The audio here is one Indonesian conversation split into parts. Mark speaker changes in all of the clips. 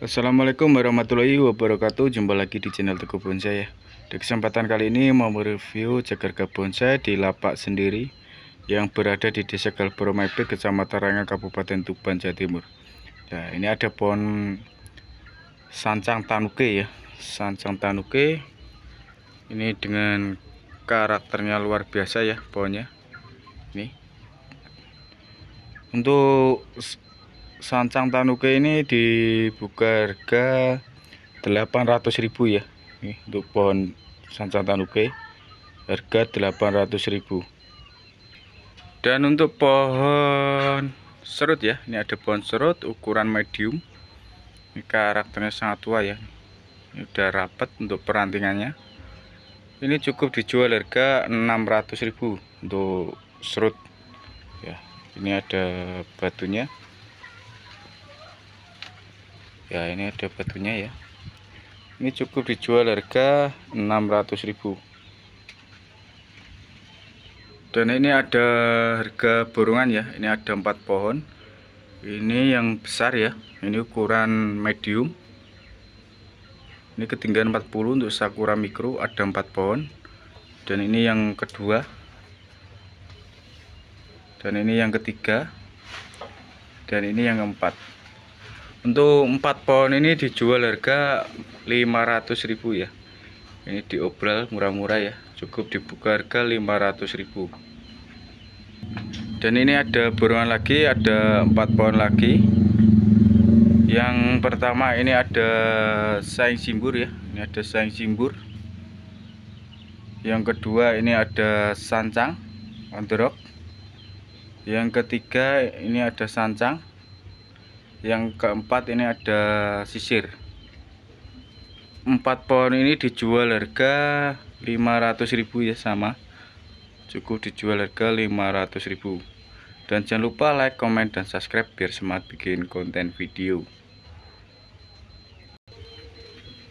Speaker 1: Assalamualaikum warahmatullahi wabarakatuh Jumpa lagi di channel Teguh Bonsai ya Di kesempatan kali ini mau mereview ceker bonsai di lapak sendiri Yang berada di desa Galboro Maipit Kecamatan Rangan Kabupaten Tuban Jawa Timur Nah ini ada pohon sancang tanuke ya Sancang tanuke Ini dengan karakternya luar biasa ya pohonnya Ini Untuk sancang tanuke ini dibuka harga 800.000 ya ini untuk pohon sancang tanuke harga 800.000 dan untuk pohon serut ya ini ada pohon serut ukuran medium ini karakternya sangat tua ya ini udah rapat untuk perantingannya ini cukup dijual harga 600.000 untuk serut ya ini ada batunya ya ini ada batunya ya ini cukup dijual harga 600.000 dan ini ada harga borongan ya ini ada empat pohon ini yang besar ya ini ukuran medium ini ketinggian 40 untuk sakura mikro ada empat pohon dan ini yang kedua dan ini yang ketiga dan ini yang keempat untuk empat pohon ini dijual harga ribu ya ini diobral murah-murah ya cukup dibuka harga ribu. dan ini ada borongan lagi ada empat pohon lagi yang pertama ini ada saing simbur ya ini ada saing simbur yang kedua ini ada sancang on yang ketiga ini ada sancang yang keempat ini ada sisir empat pohon ini dijual harga ribu ya sama cukup dijual harga ribu. dan jangan lupa like comment dan subscribe biar semangat bikin konten video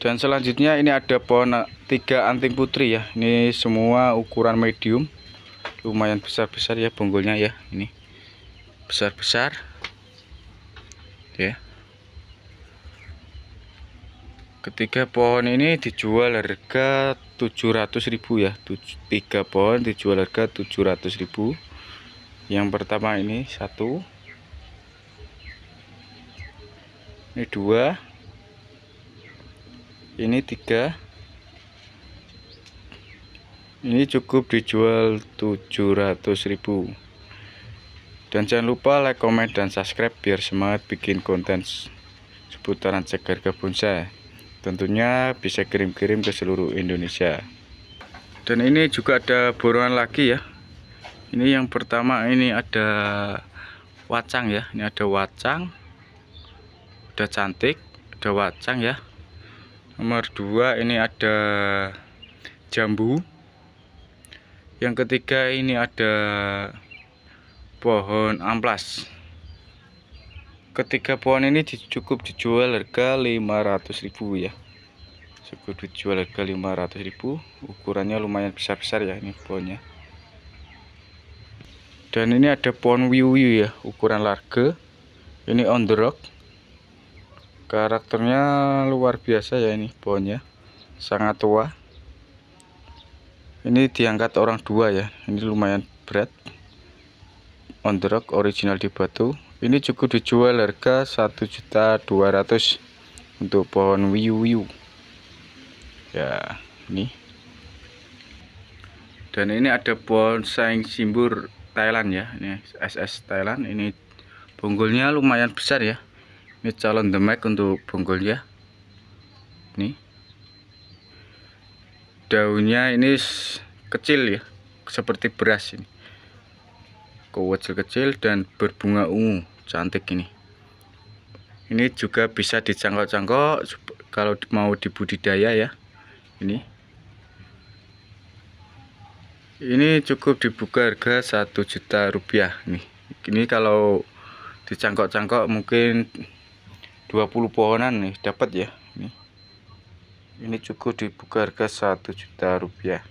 Speaker 1: dan selanjutnya ini ada pohon tiga anting putri ya ini semua ukuran medium lumayan besar-besar ya bonggolnya ya ini besar-besar ya ketiga pohon ini dijual harga 700.000 ya tiga pohon dijual harga 700.000 yang pertama ini satu ini dua ini tiga ini cukup dijual 700.000 dan jangan lupa like, comment, dan subscribe biar semangat bikin konten seputaran segar kebun saya. Tentunya bisa kirim-kirim ke seluruh Indonesia. Dan ini juga ada borongan lagi ya. Ini yang pertama ini ada wacang ya. Ini ada wacang. Udah cantik, ada wacang ya. Nomor dua ini ada jambu. Yang ketiga ini ada pohon amplas ketiga pohon ini cukup dijual harga 500.000 ya cukup dijual harga 500.000 ukurannya lumayan besar-besar ya ini pohonnya dan ini ada pohon wiu ya ukuran larga ini on the rock karakternya luar biasa ya ini pohonnya sangat tua ini diangkat orang dua ya ini lumayan berat on the rock original di batu ini cukup dijual harga juta 1.200 untuk pohon wiu wiu ya ini dan ini ada bonsai simbur Thailand ya ini SS Thailand ini bonggolnya lumayan besar ya ini calon demek untuk bonggolnya ini daunnya ini kecil ya seperti beras ini kecil-kecil dan berbunga ungu cantik ini ini juga bisa dicangkok-cangkok kalau mau dibudidaya ya ini ini cukup dibuka harga satu juta rupiah nih ini kalau dicangkok-cangkok mungkin 20 pohonan nih dapat ya ini ini cukup dibuka harga satu juta rupiah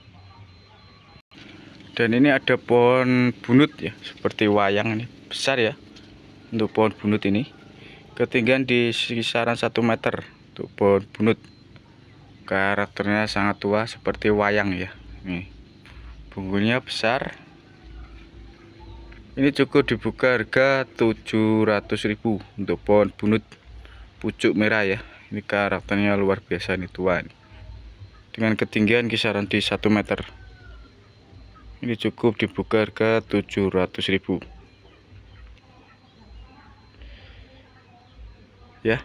Speaker 1: dan ini ada pohon bunut ya seperti wayang ini besar ya untuk pohon bunut ini ketinggian di kisaran 1 meter untuk pohon bunut karakternya sangat tua seperti wayang ya ini bungkunya besar ini cukup dibuka harga 700.000 untuk pohon bunut pucuk merah ya ini karakternya luar biasa nih tua ini. dengan ketinggian kisaran di 1 meter ini cukup dibuka harga 700.000 ya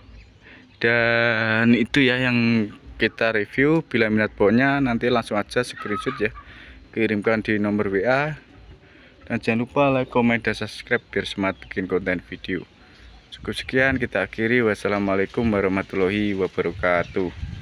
Speaker 1: dan itu ya yang kita review bila minat pokoknya nanti langsung aja screenshot ya kirimkan di nomor WA dan jangan lupa like, comment, dan subscribe biar semangat bikin konten video cukup sekian kita akhiri wassalamualaikum warahmatullahi wabarakatuh